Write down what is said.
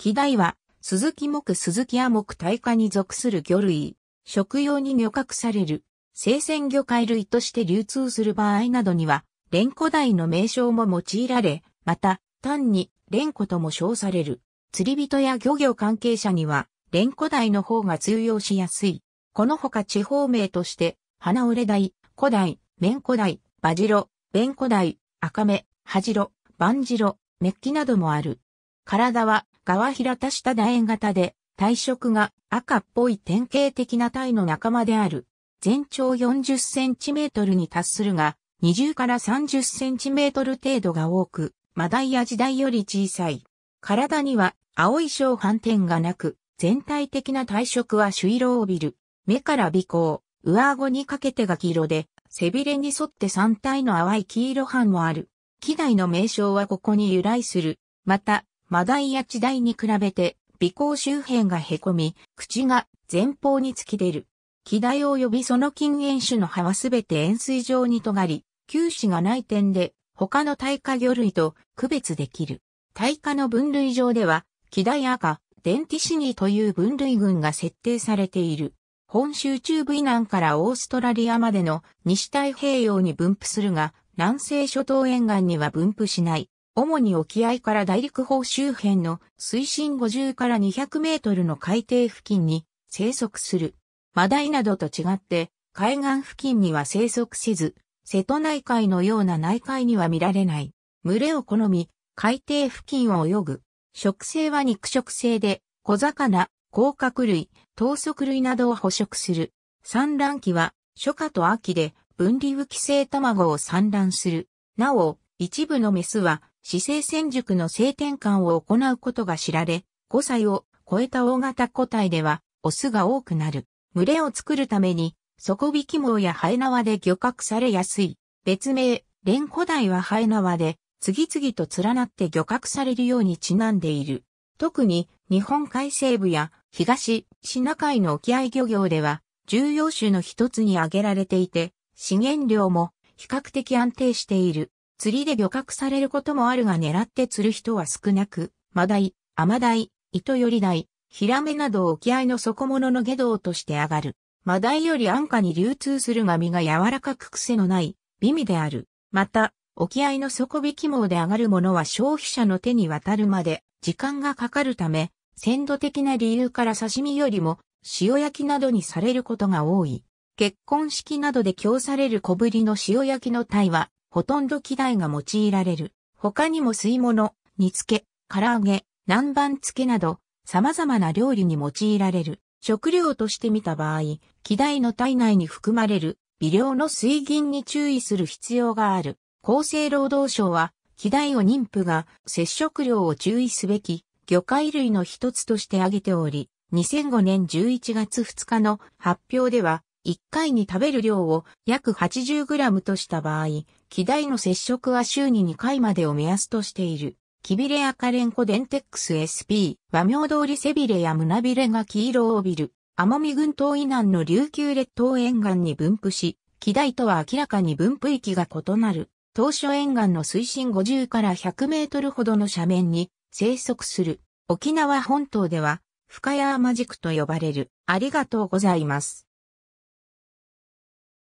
木大は、鈴木木鈴木亜木大化に属する魚類、食用に漁獲される、生鮮魚介類として流通する場合などには、蓮古大の名称も用いられ、また、単に蓮湖とも称される。釣り人や漁業関係者には、蓮古大の方が通用しやすい。このほか地方名として、花折れ古鯛、綿古大、バジロ、弁古大、赤目、ハジロ、バンジロ、メッキなどもある。体は側平田下楕円型で、体色が赤っぽい典型的な体の仲間である。全長40センチメートルに達するが、20から30センチメートル程度が多く、マダイや時代より小さい。体には青い小斑点がなく、全体的な体色は朱色を帯びる。目から鼻孔、上顎にかけてが黄色で、背びれに沿って三体の淡い黄色斑もある。機内の名称はここに由来する。また、マダイや地台に比べて、鼻孔周辺が凹み、口が前方に突き出る。気台及びその近縁種の葉はすべて円錐状に尖り、球歯がない点で、他の耐火魚類と区別できる。耐火の分類上では、キダ赤、ガ、デンティシニーという分類群が設定されている。本州中部以南からオーストラリアまでの西太平洋に分布するが、南西諸島沿岸には分布しない。主に沖合から大陸方周辺の水深50から200メートルの海底付近に生息する。マダイなどと違って、海岸付近には生息せず、瀬戸内海のような内海には見られない。群れを好み、海底付近を泳ぐ。食性は肉食性で、小魚、甲殻類、糖足類などを捕食する。産卵期は、初夏と秋で、分離浮き性卵を産卵する。なお、一部のメスは、市政戦塾の性転換を行うことが知られ、5歳を超えた大型個体では、オスが多くなる。群れを作るために、底引き網やハエ縄で漁獲されやすい。別名、蓮古代はハエ縄で、次々と連なって漁獲されるようにちなんでいる。特に、日本海西部や東シナ海の沖合漁業では、重要種の一つに挙げられていて、資源量も比較的安定している。釣りで漁獲されることもあるが狙って釣る人は少なく、マダイ、アマダイ、糸よりダイ、ヒラメなど沖合の底物の下道として上がる。マダイより安価に流通するが身が柔らかく癖のない、美味である。また、沖合の底引き網で上がるものは消費者の手に渡るまで時間がかかるため、鮮度的な理由から刺身よりも塩焼きなどにされることが多い。結婚式などで供される小ぶりの塩焼きの鯛はほとんど機材が用いられる。他にも吸い物、煮付け、唐揚げ、南蛮漬けなど、様々な料理に用いられる。食料として見た場合、機材の体内に含まれる微量の水銀に注意する必要がある。厚生労働省は、機材を妊婦が接触量を注意すべき魚介類の一つとして挙げており、2005年11月2日の発表では、1回に食べる量を約 80g とした場合、気大の接触は週に2回までを目安としている。キビレアカレンコデンテックス SP 和名通り背びれや胸びれが黄色を帯びる。奄美群島以南の琉球列島沿岸に分布し、気大とは明らかに分布域が異なる。当初沿岸の水深50から100メートルほどの斜面に生息する。沖縄本島では、深谷マジクと呼ばれる。ありがとうございます。